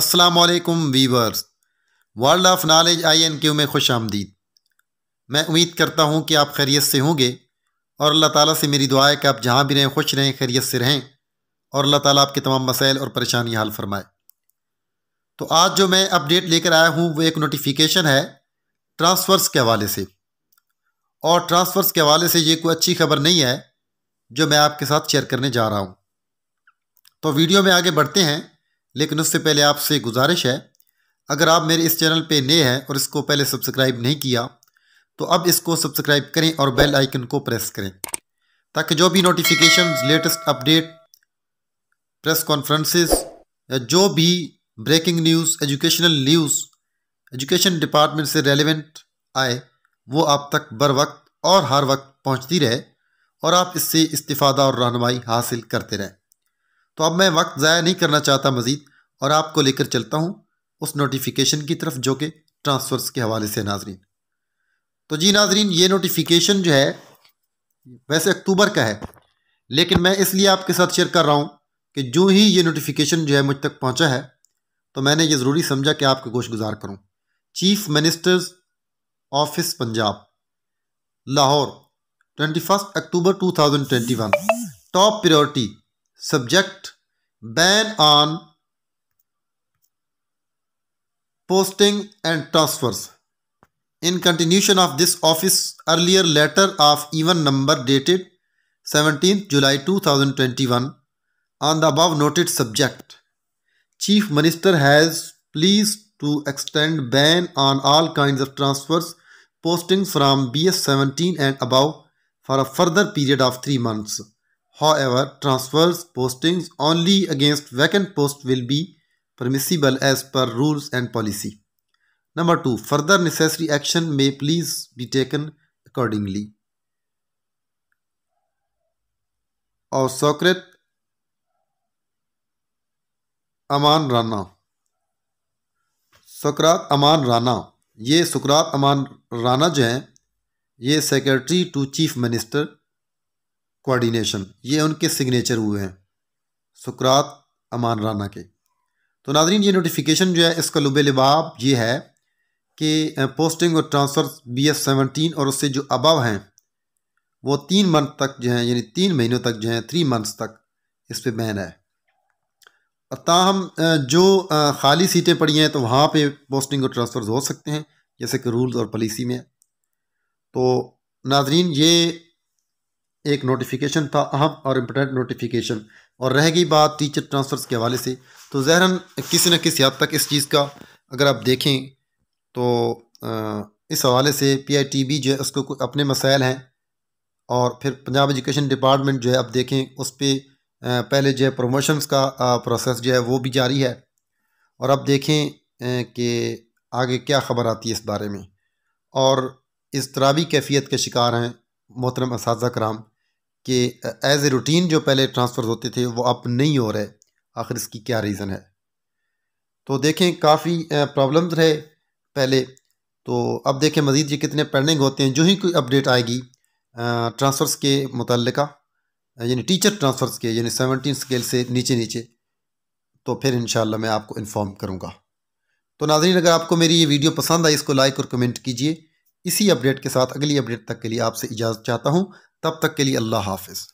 असलकम viewers world of knowledge I N Q में खुश आमदीद मैं उम्मीद करता हूँ कि आप खैरियत से होंगे और अल्लाह ताला से मेरी दुआ है कि आप जहाँ भी रहें खुश रहें खैरियत से रहें और अल्लाह ताला आपके तमाम मसाइल और परेशानी हाल फरमाए तो आज जो मैं अपडेट लेकर आया हूँ वो एक नोटिफिकेशन है ट्रांसफ़र्स के हवाले से और ट्रांसफ़र्स के हवाले से ये कोई अच्छी खबर नहीं है जो मैं आपके साथ शेयर करने जा रहा हूँ तो वीडियो में आगे बढ़ते हैं लेकिन उससे पहले आपसे गुजारिश है अगर आप मेरे इस चैनल पे नए हैं और इसको पहले सब्सक्राइब नहीं किया तो अब इसको सब्सक्राइब करें और बेल आइकन को प्रेस करें ताकि जो भी notification latest update press conferences या जो भी breaking news educational news education department से रेलिवेंट आए वो आप तक बर वक्त और हर वक्त पहुँचती रहे और आप इससे इस्तीफादा और रहनमाई हासिल करते रहें तो अब मैं वक्त ज़ाया नहीं करना चाहता मज़ीद और आपको लेकर चलता हूँ उस नोटिफिकेशन की तरफ जो कि ट्रांसफ़र्स के हवाले से नाजरीन तो जी नाजरीन ये नोटिफिकेशन जो है वैसे अक्टूबर का है लेकिन मैं इसलिए आपके साथ शेयर कर रहा हूँ कि जो ही ये नोटिफिकेशन जो है मुझ तक पहुँचा है तो मैंने ये ज़रूरी समझा कि आपका गोश गुजार करूँ chief ministers office Punjab Lahore twenty first October two thousand twenty one top priority Subject Ban on Posting and Transfers. In continuation of this office earlier letter of even number dated 17th July 2021 on the above noted subject. Chief Minister has pleased to extend ban on all kinds of transfers posting from BS 17 and above for a further period of 3 months. However, transfers postings only against vacant post will be permissible as per rules and policy. Number 2. Further necessary action may please be taken accordingly. और सोक्रेट aman rana सकरात अमान राना ये सकरात अमान राना जो हैं ये secretary to chief minister coordination ये उनके signature हुए हैं सुकरात अमान राना के तो नाजरीन ये नोटिफिकेशन जो है इसका लुबे लबाब ये है कि पोस्टिंग और ट्रांसफ़र बी एफ सेवनटीन और उससे जो अबव हैं वो तीन मंथ तक जो हैं यानी तीन महीनों तक जो हैं थ्री मंथ्स तक इस पर बैन है और ताहम जो खाली सीटें पड़ी हैं तो वहाँ पर पोस्टिंग और ट्रांसफ़र हो सकते हैं जैसे कि रूल्स और पॉलिसी में तो नाजरीन ये एक नोटिफिकेशन था अहम और इम्पोर्टेंट नोटिफिकेशन और रह गई बात टीचर ट्रांसफ़र्स के हवाले से तो जहरन किसी न किसी हद तक इस चीज़ का अगर आप देखें तो इस हवाले से पी आई टी बी जो है उसको अपने मसाइल हैं और फिर पंजाब एजुकेशन डिपार्टमेंट जो है आप देखें उस पर पहले जो है प्रमोशंस का प्रोसेस जो है वो भी जारी है और अब देखें कि आगे क्या ख़बर आती है इस बारे में और इस तरावी कैफियत के शिकार हैं मोहतरम इस कराम कि एज़ ए रूटीन जो पहले ट्रांसफ़र होते थे वो अब नहीं हो रहे आखिर इसकी क्या रीज़न है तो देखें काफ़ी प्रॉब्लम्स रहे पहले तो अब देखें मज़ीद ये कितने पेंडिंग होते हैं जो ही कोई अपडेट आएगी ट्रांसफ़र्स के मुतल यानी टीचर ट्रांसफ़र्स के यानी सेवनटीन स्केल से नीचे नीचे तो फिर इन मैं आपको इन्फॉर्म करूँगा तो नाजरीन अगर आपको मेरी ये वीडियो पसंद आई इसको लाइक और कमेंट कीजिए इसी अपडेट के साथ अगली अपडेट तक के लिए आपसे इजाज़त चाहता हूँ तब तक के लिए अल्लाह हाफिज़